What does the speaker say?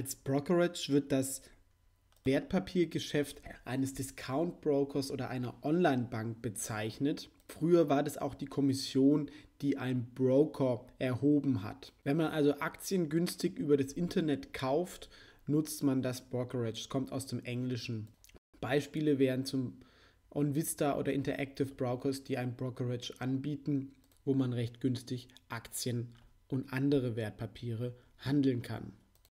Als Brokerage wird das Wertpapiergeschäft eines Discount-Brokers oder einer Online-Bank bezeichnet. Früher war das auch die Kommission, die ein Broker erhoben hat. Wenn man also Aktien günstig über das Internet kauft, nutzt man das Brokerage. Das kommt aus dem Englischen. Beispiele wären zum OnVista oder Interactive Brokers, die ein Brokerage anbieten, wo man recht günstig Aktien und andere Wertpapiere handeln kann.